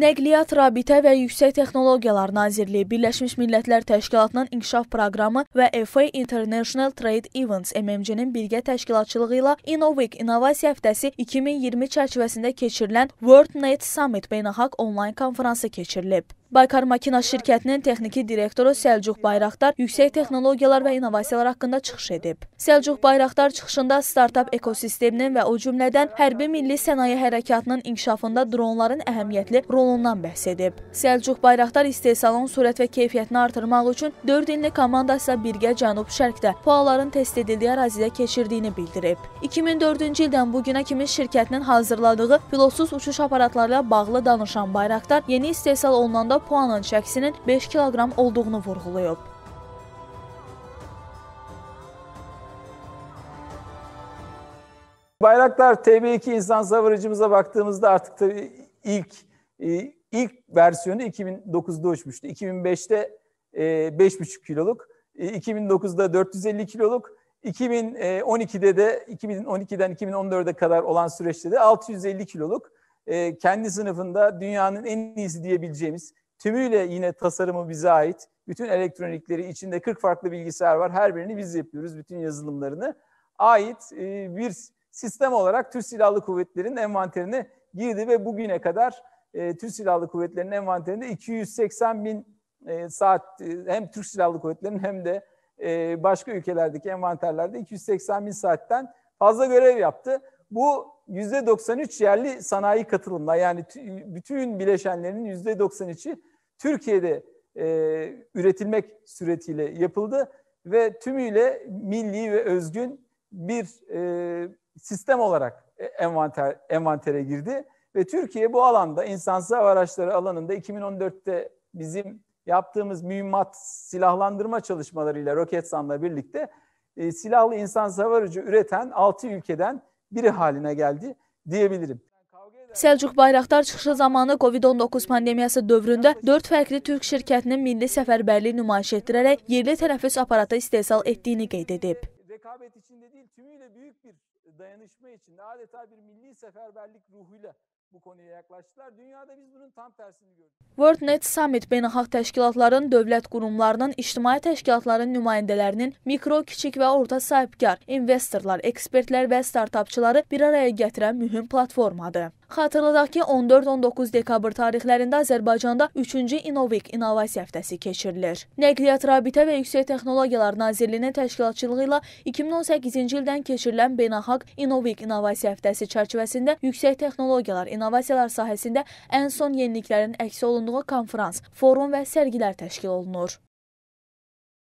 Nəqliyyat, Rabitə və Yüksək Texnologiyalar Nazirliyi Birləşmiş Millətlər Təşkilatının İnkişaf Proqramı və FA International Trade Events MMC-nin birgə təşkilatçılığı ilə Innovik İnnovasiya Həftəsi 2020 çərçivəsində keçirilən World Net Summit beynəlxalq onlayn konfransı keçirilib. Baykar Makina şirkətinin texniki direktoru Səlcuq Bayraqdar yüksək texnologiyalar və innovasiyalar haqqında çıxış edib. Səlcuq Bayraqdar çıxışında startap ekosisteminin və o cümlədən hərbi milli sənaye hərəkatının inkişafında dronların əhəmiyyətli rolundan bəhs edib. Səlcuq Bayraqdar istehsalın sürət və keyfiyyətini artırmaq üçün 4 illik komanda ilə birgə Cənub-Şərqdə PUA-ların test edildiyi ərazidə keçirdiyini bildirib. 2004-cü ildən bu günə kimi şirkətinin hazırladığı pilotsuz uçuş aparatları ilə bağlı danışan Bayraqdar yeni istehsal olunanda Puanın şəxsinin 5 kilogram olduğunu vurğulayıb. Bayraktar TB2 insan savarıcımıza baktığımızda artık tabii ilk e, ilk versiyonu 2009'da uçmuştu. 2005'te 5,5 e, kiloluk, 2009'da e, 450 kiloluk, 2012'de de 2012'den 2014'e kadar olan süreçte de 650 kiloluk kendi sınıfında dünyanın en iyisi diyebileceğimiz Tümüyle yine tasarımı bize ait. Bütün elektronikleri içinde 40 farklı bilgisayar var. Her birini biz yapıyoruz. Bütün yazılımlarını ait e, bir sistem olarak Türk Silahlı Kuvvetleri'nin envanterine girdi ve bugüne kadar e, Türk Silahlı Kuvvetleri'nin envanterinde 280 bin e, saat e, hem Türk Silahlı Kuvvetleri'nin hem de e, başka ülkelerdeki envanterlerde 280 bin saatten fazla görev yaptı. Bu %93 yerli sanayi katılımla yani bütün bileşenlerinin %93'i Türkiye'de e, üretilmek suretiyle yapıldı ve tümüyle milli ve özgün bir e, sistem olarak e, envanter, envantere girdi. Ve Türkiye bu alanda insansız hava araçları alanında 2014'te bizim yaptığımız mühimmat silahlandırma çalışmalarıyla Roketsan'la birlikte e, silahlı insansız hava aracı üreten 6 ülkeden biri haline geldi diyebilirim. Səlcuq Bayraqdar çıxışı zamanı COVID-19 pandemiyası dövründə 4 fərqli türk şirkətinin milli səfərbərliyi nümayiş etdirərək yerli tənəffüs aparatı istehsal etdiyini qeyd edib. Rekabet içinde değil, tümüyle büyük bir dayanışma içinde adeta bir milli seferberlik ruhuyla bu konuya yaklaştılar. Dünyada biz bunun tam tersini gördük. WorldNet Summit beynəlxalq təşkilatların, dövlət qurumlarının, ictimai təşkilatların nümayəndələrinin, mikro, kiçik və orta sahibkar, investorlar, ekspertlər və startapçıları bir araya gətirən mühüm platformadır. Xatırladaq ki, 14-19 dekabr tarixlərində Azərbaycanda 3-cü İnovik innovasiya həftəsi keçirilir. Nəqliyyat Rabitə və Yüksək Texnologiyalar Nazirliyinin təşkilatçılığı ilə 2018-ci ildən keçirilən Beynəlxalq İnovik innovasiya həftəsi çərçivəsində yüksək texnologiyalar, innovasiyalar sahəsində ən son yeniliklərin əks olunduğu konfrans, forum və sərgilər təşkil olunur.